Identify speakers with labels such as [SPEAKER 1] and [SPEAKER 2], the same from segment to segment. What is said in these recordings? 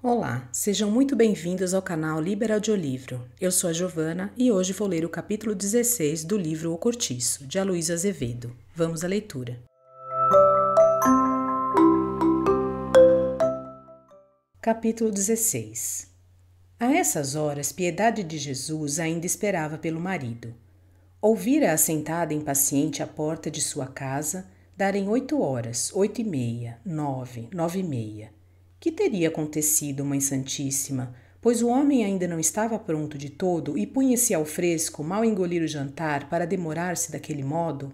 [SPEAKER 1] Olá, sejam muito bem-vindos ao canal Libera de Eu sou a Giovana e hoje vou ler o capítulo 16 do livro O Cortiço, de Aloysio Azevedo. Vamos à leitura. Capítulo 16 A essas horas, Piedade de Jesus ainda esperava pelo marido. Ouvira-a sentada impaciente à porta de sua casa darem oito horas, oito e meia, nove, nove e meia. Que teria acontecido, Mãe Santíssima? Pois o homem ainda não estava pronto de todo e punha-se ao fresco mal engolir o jantar para demorar-se daquele modo?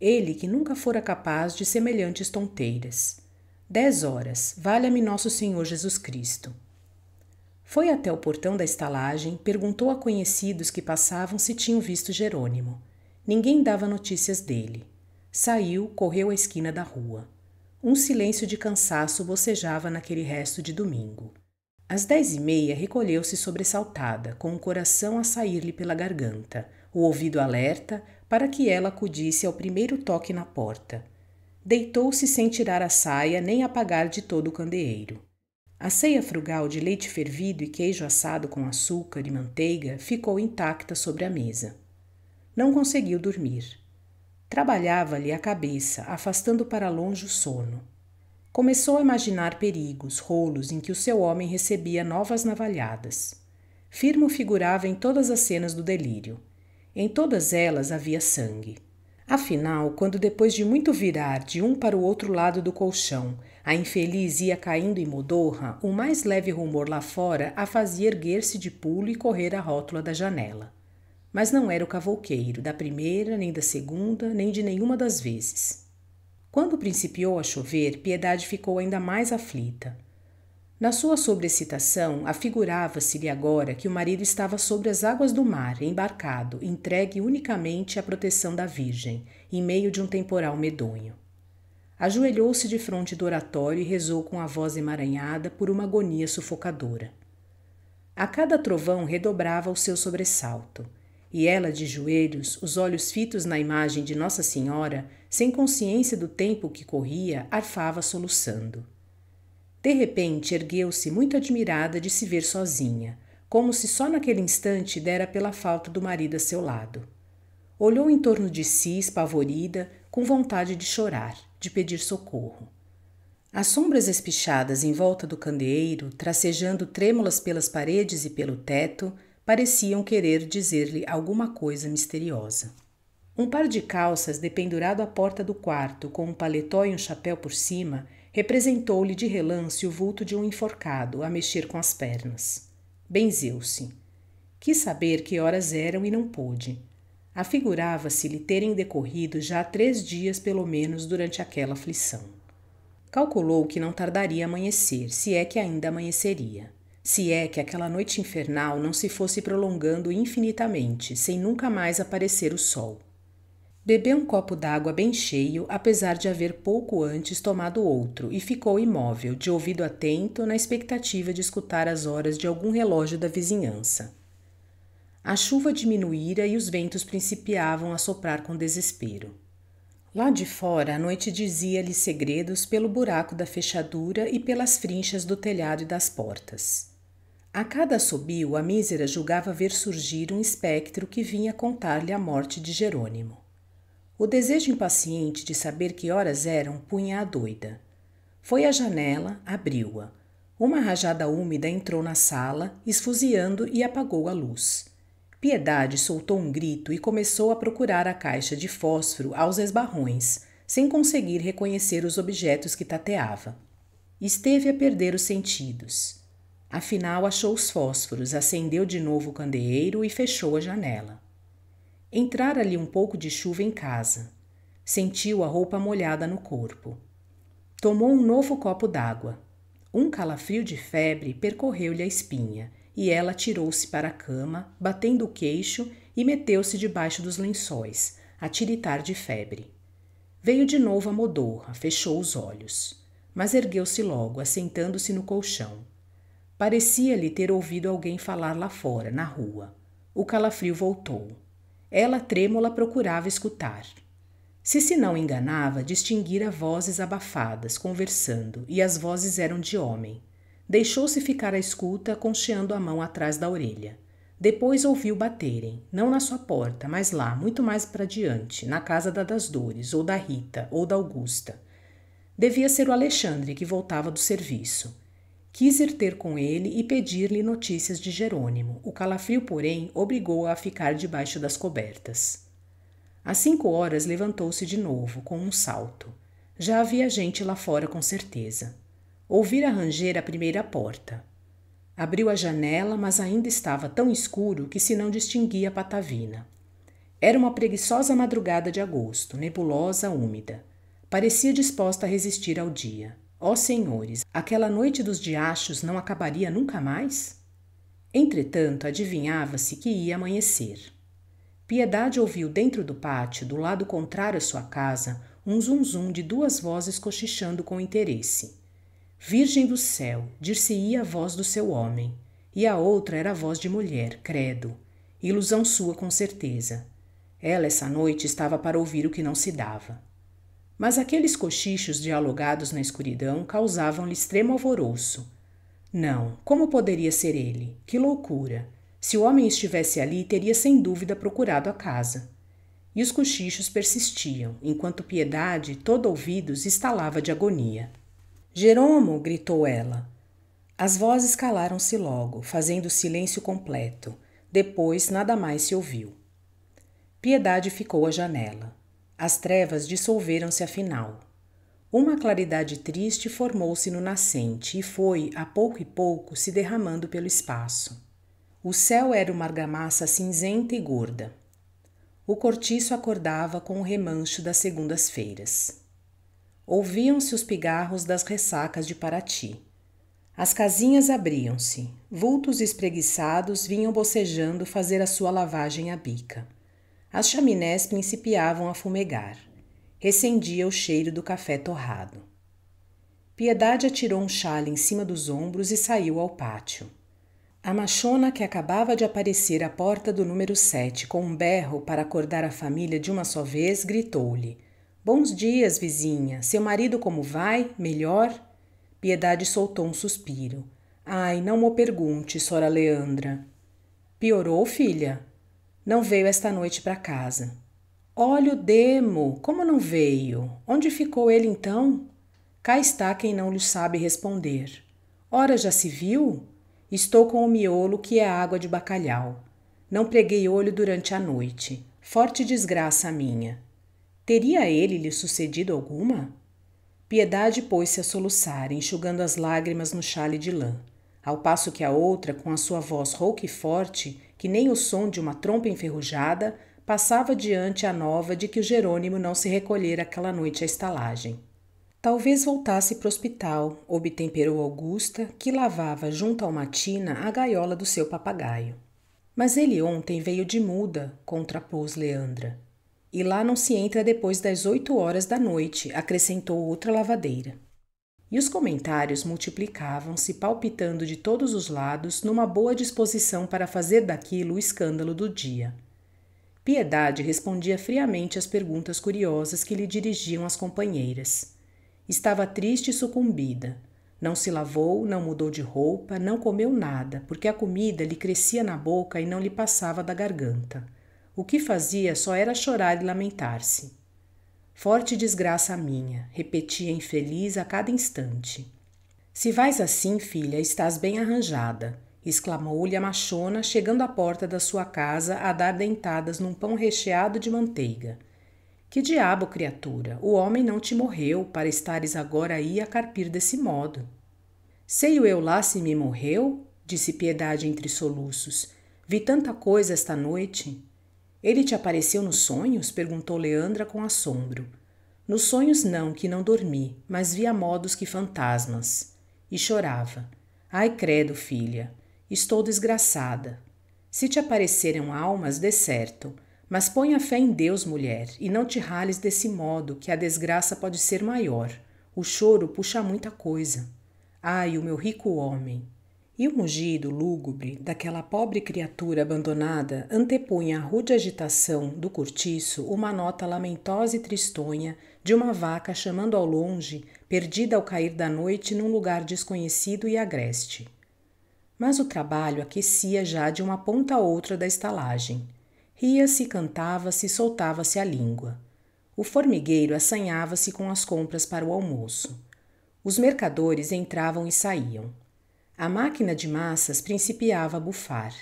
[SPEAKER 1] Ele que nunca fora capaz de semelhantes tonteiras. Dez horas, valha-me Nosso Senhor Jesus Cristo. Foi até o portão da estalagem, perguntou a conhecidos que passavam se tinham visto Jerônimo. Ninguém dava notícias dele. Saiu, correu à esquina da rua. Um silêncio de cansaço bocejava naquele resto de domingo. Às dez e meia recolheu-se sobressaltada, com o coração a sair-lhe pela garganta, o ouvido alerta para que ela acudisse ao primeiro toque na porta. Deitou-se sem tirar a saia nem apagar de todo o candeeiro. A ceia frugal de leite fervido e queijo assado com açúcar e manteiga ficou intacta sobre a mesa. Não conseguiu dormir. Trabalhava-lhe a cabeça, afastando para longe o sono. Começou a imaginar perigos, rolos em que o seu homem recebia novas navalhadas. Firmo figurava em todas as cenas do delírio. Em todas elas havia sangue. Afinal, quando depois de muito virar de um para o outro lado do colchão, a infeliz ia caindo em modorra, o mais leve rumor lá fora a fazia erguer-se de pulo e correr à rótula da janela mas não era o cavouqueiro da primeira, nem da segunda, nem de nenhuma das vezes. Quando principiou a chover, Piedade ficou ainda mais aflita. Na sua sobreexcitação, afigurava-se-lhe agora que o marido estava sobre as águas do mar, embarcado, entregue unicamente à proteção da Virgem, em meio de um temporal medonho. Ajoelhou-se de do oratório e rezou com a voz emaranhada por uma agonia sufocadora. A cada trovão redobrava o seu sobressalto. E ela, de joelhos, os olhos fitos na imagem de Nossa Senhora, sem consciência do tempo que corria, arfava soluçando. De repente, ergueu-se muito admirada de se ver sozinha, como se só naquele instante dera pela falta do marido a seu lado. Olhou em torno de si, espavorida, com vontade de chorar, de pedir socorro. As sombras espichadas em volta do candeeiro, tracejando trêmulas pelas paredes e pelo teto, pareciam querer dizer-lhe alguma coisa misteriosa. Um par de calças dependurado à porta do quarto, com um paletó e um chapéu por cima, representou-lhe de relance o vulto de um enforcado a mexer com as pernas. Benzeu-se. Quis saber que horas eram e não pôde. Afigurava-se-lhe terem decorrido já três dias pelo menos durante aquela aflição. Calculou que não tardaria a amanhecer, se é que ainda amanheceria se é que aquela noite infernal não se fosse prolongando infinitamente, sem nunca mais aparecer o sol. Bebeu um copo d'água bem cheio, apesar de haver pouco antes tomado outro, e ficou imóvel, de ouvido atento, na expectativa de escutar as horas de algum relógio da vizinhança. A chuva diminuíra e os ventos principiavam a soprar com desespero. Lá de fora, a noite dizia-lhe segredos pelo buraco da fechadura e pelas frinchas do telhado e das portas. A cada assobio, a mísera julgava ver surgir um espectro que vinha contar-lhe a morte de Jerônimo. O desejo impaciente de saber que horas eram punha-a doida. Foi à janela, abriu-a. Uma rajada úmida entrou na sala, esfuziando e apagou a luz. Piedade soltou um grito e começou a procurar a caixa de fósforo aos esbarrões, sem conseguir reconhecer os objetos que tateava. Esteve a perder os sentidos. Afinal, achou os fósforos, acendeu de novo o candeeiro e fechou a janela. Entrara-lhe um pouco de chuva em casa. Sentiu a roupa molhada no corpo. Tomou um novo copo d'água. Um calafrio de febre percorreu-lhe a espinha e ela atirou-se para a cama, batendo o queixo e meteu-se debaixo dos lençóis, a tiritar de febre. Veio de novo a modorra, fechou os olhos, mas ergueu-se logo, assentando-se no colchão. Parecia-lhe ter ouvido alguém falar lá fora, na rua. O calafrio voltou. Ela, trêmula, procurava escutar. Se se não enganava, distinguira vozes abafadas, conversando, e as vozes eram de homem. Deixou-se ficar à escuta, concheando a mão atrás da orelha. Depois ouviu baterem, não na sua porta, mas lá, muito mais para diante, na casa da das Dores, ou da Rita, ou da Augusta. Devia ser o Alexandre que voltava do serviço. Quis ir ter com ele e pedir-lhe notícias de Jerônimo. O calafrio, porém, obrigou-a a ficar debaixo das cobertas. Às cinco horas levantou-se de novo, com um salto. Já havia gente lá fora com certeza. Ouvira ranger a primeira porta. Abriu a janela, mas ainda estava tão escuro que se não distinguia a patavina. Era uma preguiçosa madrugada de agosto, nebulosa, úmida. Parecia disposta a resistir ao dia. Ó oh, senhores, aquela noite dos diachos não acabaria nunca mais? Entretanto, adivinhava-se que ia amanhecer. Piedade ouviu dentro do pátio, do lado contrário à sua casa, um zunzum de duas vozes cochichando com interesse. Virgem do céu, dir-se-ia a voz do seu homem, e a outra era a voz de mulher, credo. Ilusão sua com certeza. Ela, essa noite, estava para ouvir o que não se dava. Mas aqueles cochichos dialogados na escuridão causavam-lhe extremo alvoroço. Não, como poderia ser ele? Que loucura! Se o homem estivesse ali, teria sem dúvida procurado a casa. E os cochichos persistiam, enquanto Piedade, todo ouvidos, estalava de agonia. Jeromo! gritou ela. As vozes calaram-se logo, fazendo silêncio completo. Depois nada mais se ouviu. Piedade ficou à janela. As trevas dissolveram-se afinal. Uma claridade triste formou-se no nascente e foi, a pouco e pouco, se derramando pelo espaço. O céu era uma argamassa cinzenta e gorda. O cortiço acordava com o remancho das segundas-feiras. Ouviam-se os pigarros das ressacas de Paraty. As casinhas abriam-se, vultos espreguiçados vinham bocejando fazer a sua lavagem à bica. As chaminés principiavam a fumegar. Recendia o cheiro do café torrado. Piedade atirou um chale em cima dos ombros e saiu ao pátio. A machona que acabava de aparecer à porta do número 7 com um berro para acordar a família de uma só vez gritou-lhe: Bons dias, vizinha. Seu marido como vai? Melhor? Piedade soltou um suspiro. Ai, não me pergunte, Sora Leandra. Piorou, filha? não veio esta noite para casa. Olha o demo, como não veio? Onde ficou ele então? Cá está quem não lhe sabe responder. Ora, já se viu? Estou com o miolo que é água de bacalhau. Não preguei olho durante a noite. Forte desgraça minha. Teria ele lhe sucedido alguma? Piedade pôs-se a soluçar, enxugando as lágrimas no chale de lã ao passo que a outra, com a sua voz rouca e forte, que nem o som de uma trompa enferrujada, passava diante a nova de que o Jerônimo não se recolhera aquela noite à estalagem. Talvez voltasse para o hospital, obtemperou Augusta, que lavava junto ao Matina a gaiola do seu papagaio. Mas ele ontem veio de muda, contrapôs Leandra. E lá não se entra depois das oito horas da noite, acrescentou outra lavadeira. E os comentários multiplicavam-se, palpitando de todos os lados, numa boa disposição para fazer daquilo o escândalo do dia. Piedade respondia friamente às perguntas curiosas que lhe dirigiam as companheiras. Estava triste e sucumbida. Não se lavou, não mudou de roupa, não comeu nada, porque a comida lhe crescia na boca e não lhe passava da garganta. O que fazia só era chorar e lamentar-se. Forte desgraça a minha, repetia infeliz a cada instante. Se vais assim, filha, estás bem arranjada, exclamou-lhe a machona, chegando à porta da sua casa a dar dentadas num pão recheado de manteiga. Que diabo, criatura, o homem não te morreu para estares agora aí a carpir desse modo. Sei eu lá se me morreu? disse Piedade entre soluços. Vi tanta coisa esta noite. Ele te apareceu nos sonhos? perguntou Leandra com assombro. Nos sonhos não, que não dormi, mas via modos que fantasmas. E chorava. Ai, credo, filha, estou desgraçada. Se te apareceram almas, dê certo. Mas ponha fé em Deus, mulher, e não te rales desse modo, que a desgraça pode ser maior. O choro puxa muita coisa. Ai, o meu rico homem! E o mugido lúgubre daquela pobre criatura abandonada antepunha à rude agitação do cortiço uma nota lamentosa e tristonha de uma vaca chamando ao longe, perdida ao cair da noite num lugar desconhecido e agreste. Mas o trabalho aquecia já de uma ponta a outra da estalagem. Ria-se, cantava-se, soltava-se a língua. O formigueiro assanhava-se com as compras para o almoço. Os mercadores entravam e saíam. A máquina de massas principiava a bufar.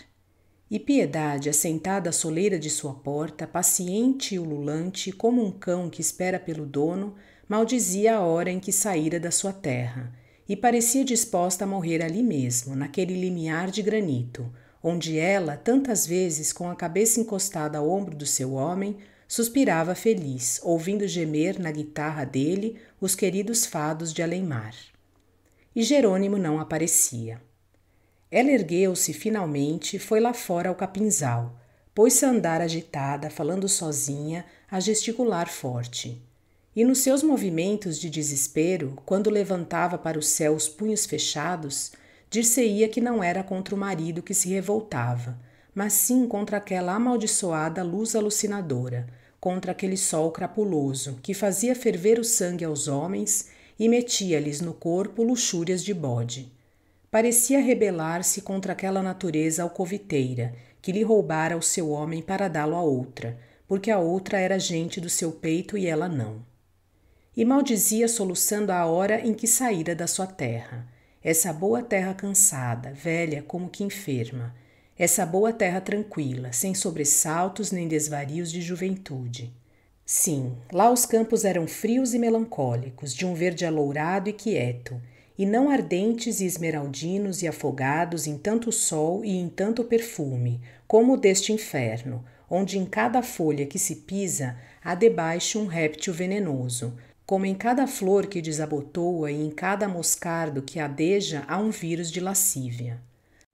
[SPEAKER 1] E Piedade, assentada à soleira de sua porta, paciente e ululante como um cão que espera pelo dono, maldizia a hora em que saíra da sua terra e parecia disposta a morrer ali mesmo, naquele limiar de granito, onde ela, tantas vezes com a cabeça encostada ao ombro do seu homem, suspirava feliz, ouvindo gemer na guitarra dele os queridos fados de Alemar e Jerônimo não aparecia. Ela ergueu-se finalmente e foi lá fora ao capinzal. Pôs-se a andar agitada, falando sozinha, a gesticular forte. E nos seus movimentos de desespero, quando levantava para o céu os punhos fechados, dir-se-ia que não era contra o marido que se revoltava, mas sim contra aquela amaldiçoada luz alucinadora, contra aquele sol crapuloso que fazia ferver o sangue aos homens e metia-lhes no corpo luxúrias de bode. Parecia rebelar-se contra aquela natureza alcoviteira que lhe roubara o seu homem para dá-lo a outra, porque a outra era gente do seu peito e ela não. E maldizia soluçando a hora em que saíra da sua terra, essa boa terra cansada, velha como que enferma, essa boa terra tranquila, sem sobressaltos nem desvarios de juventude Sim, lá os campos eram frios e melancólicos, de um verde alourado e quieto, e não ardentes e esmeraldinos e afogados em tanto sol e em tanto perfume, como o deste inferno, onde em cada folha que se pisa há debaixo um réptil venenoso, como em cada flor que desabotoa e em cada moscardo que adeja há um vírus de lascívia.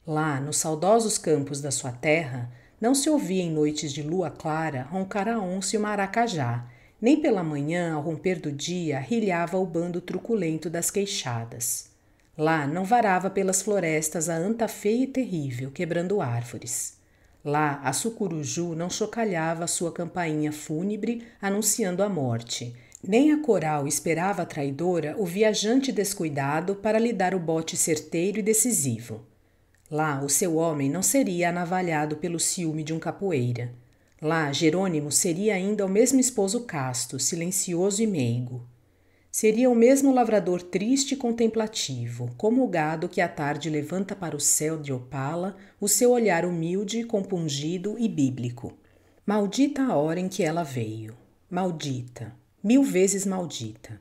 [SPEAKER 1] Lá, nos saudosos campos da sua terra, não se ouvia em noites de lua clara roncar a onça e o maracajá, nem pela manhã, ao romper do dia, rilhava o bando truculento das queixadas. Lá não varava pelas florestas a anta feia e terrível, quebrando árvores. Lá a sucuruju não chocalhava sua campainha fúnebre anunciando a morte, nem a coral esperava a traidora, o viajante descuidado, para lhe dar o bote certeiro e decisivo. Lá, o seu homem não seria anavalhado pelo ciúme de um capoeira. Lá, Jerônimo seria ainda o mesmo esposo casto, silencioso e meigo. Seria o mesmo lavrador triste e contemplativo, como o gado que à tarde levanta para o céu de Opala o seu olhar humilde, compungido e bíblico. Maldita a hora em que ela veio. Maldita, mil vezes maldita.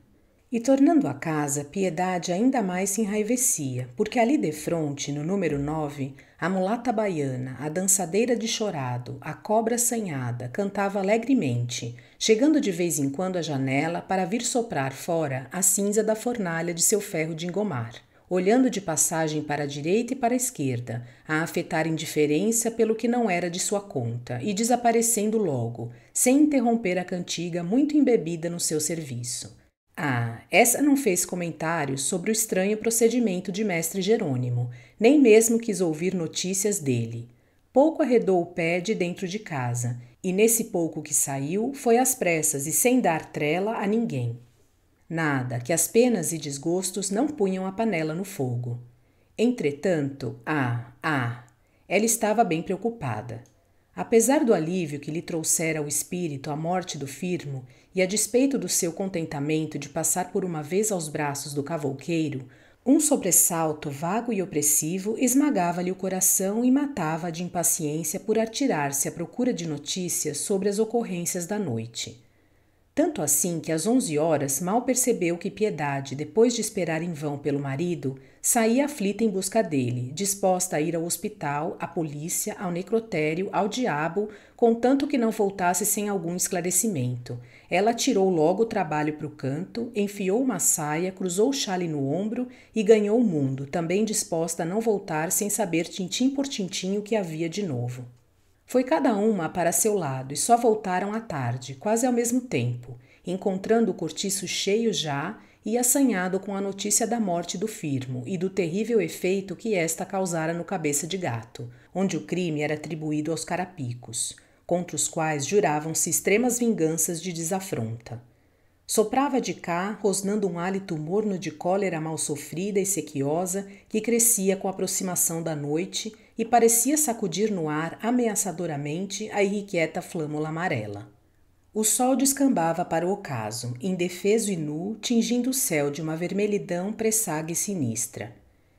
[SPEAKER 1] E tornando a casa, Piedade ainda mais se enraivecia, porque ali defronte, no número 9, a mulata baiana, a dançadeira de chorado, a cobra assanhada, cantava alegremente, chegando de vez em quando à janela para vir soprar fora a cinza da fornalha de seu ferro de engomar, olhando de passagem para a direita e para a esquerda, a afetar indiferença pelo que não era de sua conta, e desaparecendo logo, sem interromper a cantiga muito embebida no seu serviço. Ah, essa não fez comentário sobre o estranho procedimento de mestre Jerônimo, nem mesmo quis ouvir notícias dele. Pouco arredou o pé de dentro de casa, e nesse pouco que saiu foi às pressas e sem dar trela a ninguém. Nada que as penas e desgostos não punham a panela no fogo. Entretanto, ah, ah, ela estava bem preocupada. Apesar do alívio que lhe trouxera ao espírito a morte do firmo, e a despeito do seu contentamento de passar por uma vez aos braços do cavouqueiro, um sobressalto vago e opressivo esmagava-lhe o coração e matava de impaciência por atirar-se à procura de notícias sobre as ocorrências da noite. Tanto assim que às onze horas mal percebeu que Piedade, depois de esperar em vão pelo marido, saía aflita em busca dele, disposta a ir ao hospital, à polícia, ao necrotério, ao diabo, contanto que não voltasse sem algum esclarecimento. Ela tirou logo o trabalho para o canto, enfiou uma saia, cruzou o chale no ombro e ganhou o mundo, também disposta a não voltar sem saber tintim por tintim o que havia de novo. Foi cada uma para seu lado e só voltaram à tarde, quase ao mesmo tempo, encontrando o cortiço cheio já e assanhado com a notícia da morte do firmo e do terrível efeito que esta causara no cabeça de gato, onde o crime era atribuído aos carapicos, contra os quais juravam-se extremas vinganças de desafronta. Soprava de cá, rosnando um hálito morno de cólera mal sofrida e sequiosa que crescia com a aproximação da noite e parecia sacudir no ar ameaçadoramente a irrequieta flâmula amarela. O sol descambava para o ocaso, indefeso e nu, tingindo o céu de uma vermelhidão pressaga e sinistra.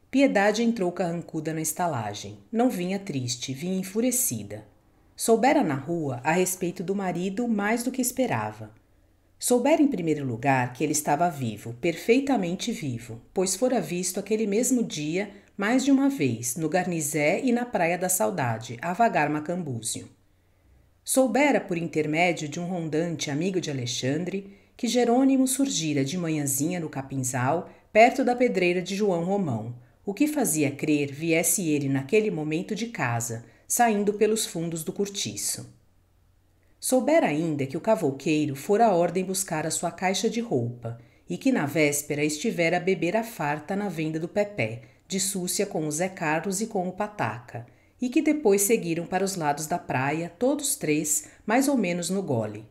[SPEAKER 1] Piedade entrou carrancuda na estalagem. Não vinha triste, vinha enfurecida. Soubera na rua a respeito do marido mais do que esperava. Soubera em primeiro lugar que ele estava vivo, perfeitamente vivo, pois fora visto aquele mesmo dia mais de uma vez, no Garnizé e na Praia da Saudade, a vagar Macambúzio. Soubera por intermédio de um rondante amigo de Alexandre que Jerônimo surgira de manhãzinha no capinzal, perto da pedreira de João Romão, o que fazia crer viesse ele naquele momento de casa, saindo pelos fundos do cortiço. Soubera ainda que o cavouqueiro fora a ordem buscar a sua caixa de roupa e que na véspera estivera a beber a farta na venda do Pepé, de Súcia com o Zé Carlos e com o Pataca, e que depois seguiram para os lados da praia, todos três, mais ou menos no gole.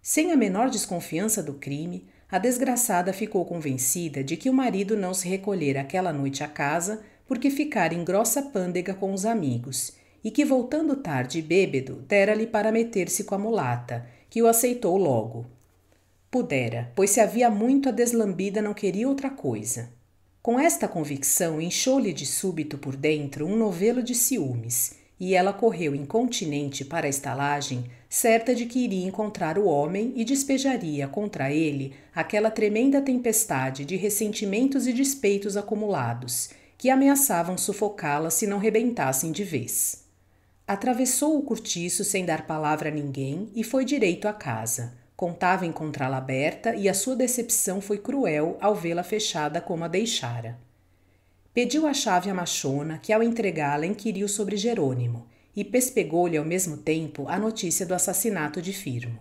[SPEAKER 1] Sem a menor desconfiança do crime, a desgraçada ficou convencida de que o marido não se recolhera aquela noite à casa porque ficara em grossa pândega com os amigos, e que voltando tarde e bêbedo, dera-lhe para meter-se com a mulata, que o aceitou logo. Pudera, pois se havia muito a deslambida não queria outra coisa. Com esta convicção, inchou-lhe de súbito por dentro um novelo de ciúmes, e ela correu incontinente para a estalagem, certa de que iria encontrar o homem e despejaria contra ele aquela tremenda tempestade de ressentimentos e despeitos acumulados, que ameaçavam sufocá-la se não rebentassem de vez. Atravessou o cortiço sem dar palavra a ninguém e foi direito à casa Contava encontrá-la aberta e a sua decepção foi cruel ao vê-la fechada como a deixara. Pediu a chave à machona, que ao entregá-la inquiriu sobre Jerônimo e pespegou-lhe ao mesmo tempo a notícia do assassinato de Firmo.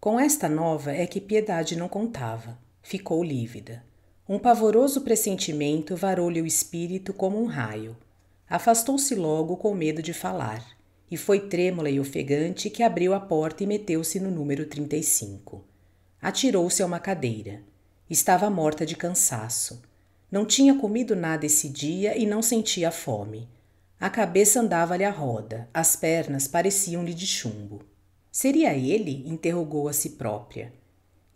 [SPEAKER 1] Com esta nova é que Piedade não contava. Ficou lívida. Um pavoroso pressentimento varou-lhe o espírito como um raio. Afastou-se logo com medo de falar e foi trêmula e ofegante que abriu a porta e meteu-se no número 35. Atirou-se a uma cadeira. Estava morta de cansaço. Não tinha comido nada esse dia e não sentia fome. A cabeça andava-lhe à roda, as pernas pareciam-lhe de chumbo. Seria ele? interrogou a si própria.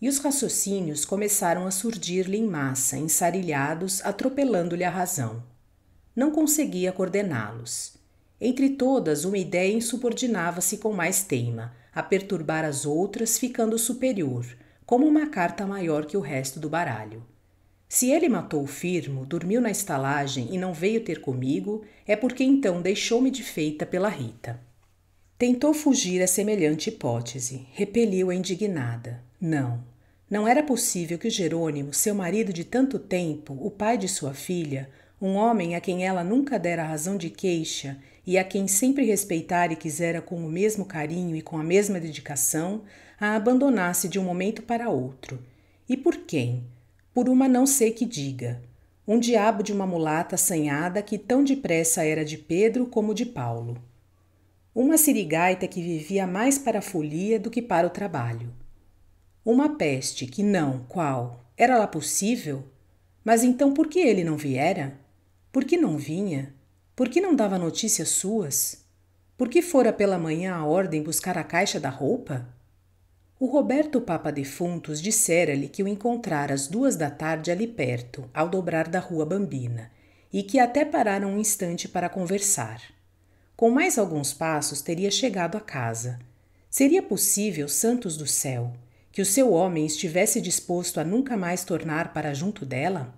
[SPEAKER 1] E os raciocínios começaram a surgir-lhe em massa, ensarilhados, atropelando-lhe a razão. Não conseguia coordená-los. Entre todas, uma ideia insubordinava-se com mais teima, a perturbar as outras, ficando superior, como uma carta maior que o resto do baralho. Se ele matou o firmo, dormiu na estalagem e não veio ter comigo, é porque então deixou-me de feita pela Rita. Tentou fugir a semelhante hipótese, repeliu-a indignada. Não, não era possível que o Jerônimo, seu marido de tanto tempo, o pai de sua filha, um homem a quem ela nunca dera razão de queixa e a quem sempre respeitara e quisera com o mesmo carinho e com a mesma dedicação, a abandonasse de um momento para outro. E por quem? Por uma não sei que diga. Um diabo de uma mulata assanhada que tão depressa era de Pedro como de Paulo. Uma sirigaita que vivia mais para a folia do que para o trabalho. Uma peste que não, qual? Era lá possível? Mas então por que ele não viera? Por que não vinha? Por que não dava notícias suas? Por que fora pela manhã à ordem buscar a caixa da roupa? O Roberto Papa Defuntos dissera-lhe que o encontrara às duas da tarde ali perto, ao dobrar da rua Bambina, e que até pararam um instante para conversar. Com mais alguns passos teria chegado à casa. Seria possível, santos do céu, que o seu homem estivesse disposto a nunca mais tornar para junto dela?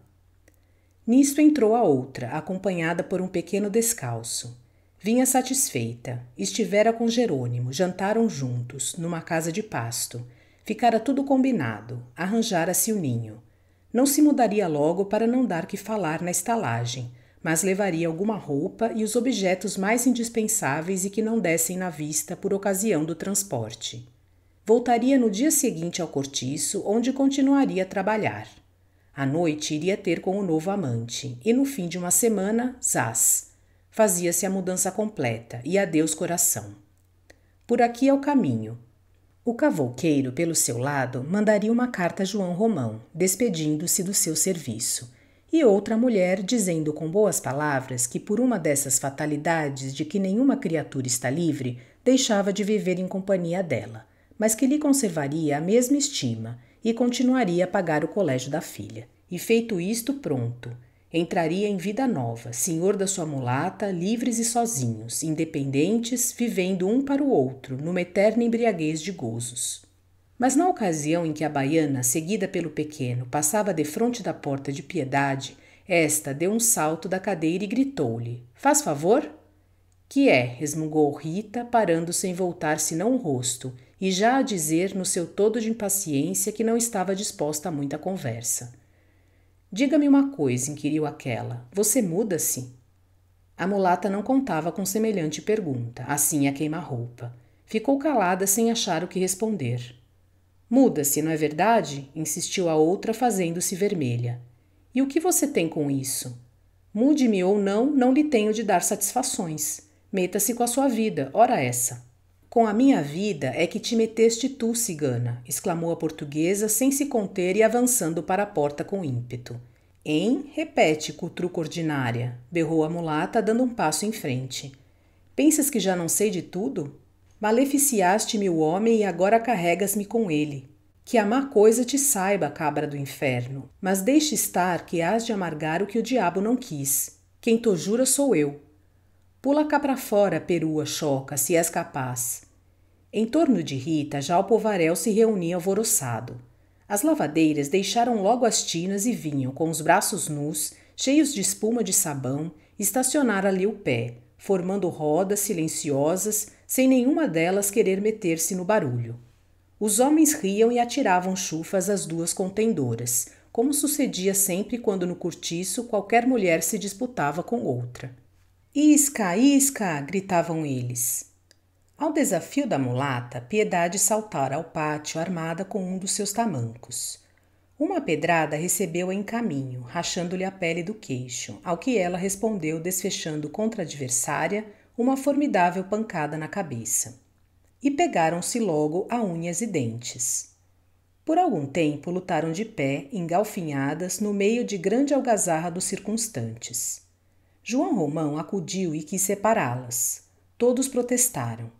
[SPEAKER 1] Nisto entrou a outra, acompanhada por um pequeno descalço. Vinha satisfeita. Estivera com Jerônimo, jantaram juntos, numa casa de pasto. Ficara tudo combinado, arranjara-se o ninho. Não se mudaria logo para não dar que falar na estalagem, mas levaria alguma roupa e os objetos mais indispensáveis e que não dessem na vista por ocasião do transporte. Voltaria no dia seguinte ao cortiço, onde continuaria a trabalhar. À noite iria ter com o novo amante, e no fim de uma semana, zás, fazia-se a mudança completa e adeus coração. Por aqui é o caminho. O cavouqueiro, pelo seu lado, mandaria uma carta a João Romão, despedindo-se do seu serviço, e outra mulher dizendo com boas palavras que por uma dessas fatalidades de que nenhuma criatura está livre, deixava de viver em companhia dela, mas que lhe conservaria a mesma estima e continuaria a pagar o colégio da filha. E feito isto, pronto. Entraria em vida nova, senhor da sua mulata, livres e sozinhos, independentes, vivendo um para o outro, numa eterna embriaguez de gozos. Mas na ocasião em que a baiana, seguida pelo pequeno, passava defronte da porta de piedade, esta deu um salto da cadeira e gritou-lhe: Faz favor? Que é? resmungou Rita, parando sem voltar senão o rosto e já a dizer no seu todo de impaciência que não estava disposta a muita conversa. Diga-me uma coisa, inquiriu aquela. Você muda-se? A mulata não contava com semelhante pergunta, assim a queima-roupa. Ficou calada sem achar o que responder. Muda-se, não é verdade? insistiu a outra, fazendo-se vermelha. E o que você tem com isso? Mude-me ou não, não lhe tenho de dar satisfações. Meta-se com a sua vida, ora essa. Com a minha vida é que te meteste tu, cigana, exclamou a portuguesa sem se conter e avançando para a porta com ímpeto. Em, repete, cutruca ordinária, berrou a mulata, dando um passo em frente. Pensas que já não sei de tudo? Maleficiaste-me o homem e agora carregas-me com ele. Que a má coisa te saiba, cabra do inferno, mas deixe estar que hás de amargar o que o diabo não quis. Quem to jura sou eu, Pula cá para fora, perua, choca, se és capaz. Em torno de Rita, já o povaréu se reunia alvoroçado. As lavadeiras deixaram logo as tinas e vinham, com os braços nus, cheios de espuma de sabão, estacionar ali o pé, formando rodas silenciosas, sem nenhuma delas querer meter-se no barulho. Os homens riam e atiravam chufas às duas contendoras, como sucedia sempre quando no cortiço qualquer mulher se disputava com outra. Isca, isca! gritavam eles. Ao desafio da mulata, Piedade saltara ao pátio armada com um dos seus tamancos. Uma pedrada recebeu-a em caminho, rachando-lhe a pele do queixo, ao que ela respondeu desfechando contra a adversária uma formidável pancada na cabeça. E pegaram-se logo a unhas e dentes. Por algum tempo lutaram de pé, engalfinhadas, no meio de grande algazarra dos circunstantes. João Romão acudiu e quis separá-las. Todos protestaram.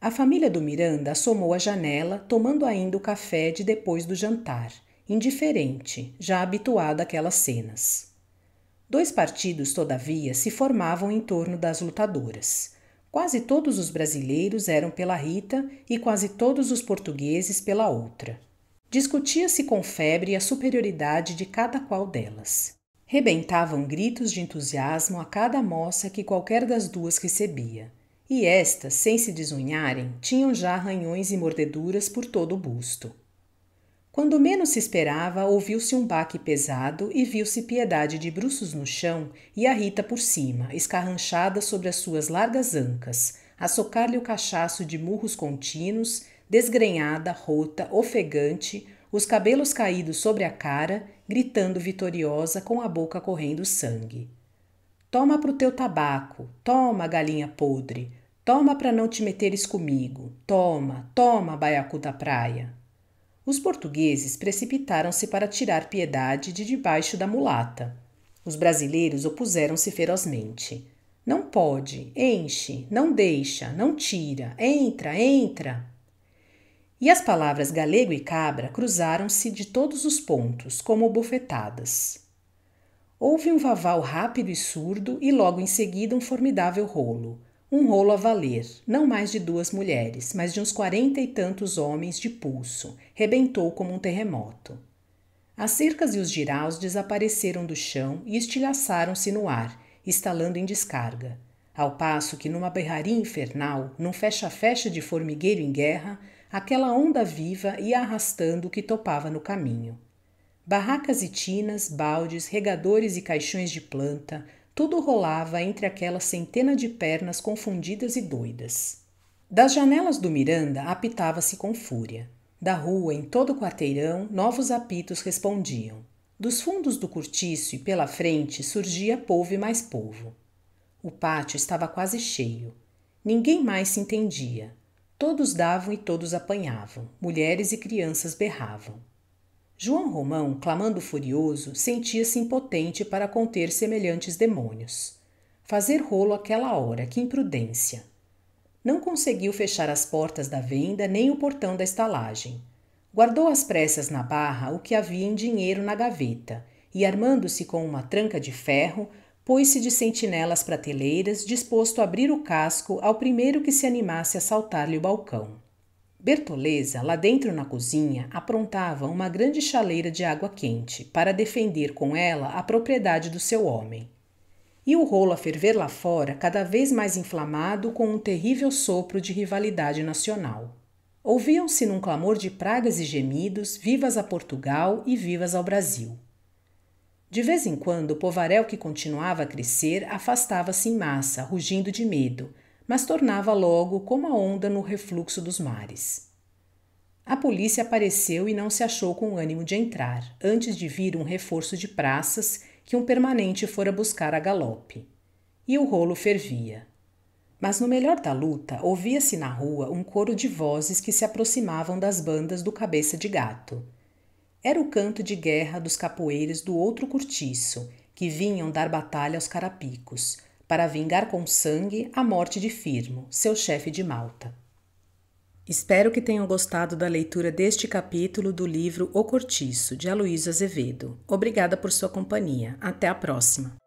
[SPEAKER 1] A família do Miranda assomou a janela, tomando ainda o café de depois do jantar, indiferente, já habituada àquelas cenas. Dois partidos, todavia, se formavam em torno das lutadoras. Quase todos os brasileiros eram pela Rita e quase todos os portugueses pela outra. Discutia-se com febre a superioridade de cada qual delas. Rebentavam gritos de entusiasmo a cada moça que qualquer das duas recebia, e estas, sem se desunharem, tinham já arranhões e mordeduras por todo o busto. Quando menos se esperava, ouviu-se um baque pesado e viu-se Piedade de bruços no chão e a Rita por cima, escarranchada sobre as suas largas ancas, a socar-lhe o cachaço de murros contínuos, desgrenhada, rota, ofegante, os cabelos caídos sobre a cara gritando vitoriosa com a boca correndo sangue. Toma pro teu tabaco, toma, galinha podre, toma para não te meteres comigo, toma, toma, baiacu da praia. Os portugueses precipitaram-se para tirar piedade de debaixo da mulata. Os brasileiros opuseram-se ferozmente. Não pode, enche, não deixa, não tira, entra, entra. E as palavras galego e cabra cruzaram-se de todos os pontos, como bofetadas. Houve um vaval rápido e surdo e logo em seguida um formidável rolo. Um rolo a valer, não mais de duas mulheres, mas de uns quarenta e tantos homens de pulso, rebentou como um terremoto. As cercas e os giraus desapareceram do chão e estilhaçaram-se no ar, estalando em descarga, ao passo que numa berraria infernal, num fecha-fecha de formigueiro em guerra, aquela onda viva ia arrastando o que topava no caminho. Barracas e tinas, baldes, regadores e caixões de planta, tudo rolava entre aquela centena de pernas confundidas e doidas. Das janelas do Miranda apitava-se com fúria. Da rua, em todo o quarteirão, novos apitos respondiam. Dos fundos do cortiço e pela frente surgia povo e mais povo O pátio estava quase cheio. Ninguém mais se entendia. Todos davam e todos apanhavam, mulheres e crianças berravam. João Romão, clamando furioso, sentia-se impotente para conter semelhantes demônios. Fazer rolo aquela hora, que imprudência! Não conseguiu fechar as portas da venda nem o portão da estalagem. Guardou às pressas na barra o que havia em dinheiro na gaveta e, armando-se com uma tranca de ferro, Pôs-se de sentinela às prateleiras, disposto a abrir o casco ao primeiro que se animasse a saltar-lhe o balcão. Bertoleza, lá dentro na cozinha, aprontava uma grande chaleira de água quente para defender com ela a propriedade do seu homem. E o rolo a ferver lá fora, cada vez mais inflamado com um terrível sopro de rivalidade nacional. Ouviam-se num clamor de pragas e gemidos, vivas a Portugal e vivas ao Brasil. De vez em quando, o povaréu que continuava a crescer afastava-se em massa, rugindo de medo, mas tornava logo como a onda no refluxo dos mares. A polícia apareceu e não se achou com ânimo de entrar, antes de vir um reforço de praças que um permanente fora buscar a galope. E o rolo fervia. Mas no melhor da luta, ouvia-se na rua um coro de vozes que se aproximavam das bandas do Cabeça de Gato era o canto de guerra dos capoeiras do outro cortiço, que vinham dar batalha aos carapicos, para vingar com sangue a morte de Firmo, seu chefe de Malta. Espero que tenham gostado da leitura deste capítulo do livro O Cortiço, de Aloysio Azevedo. Obrigada por sua companhia. Até a próxima!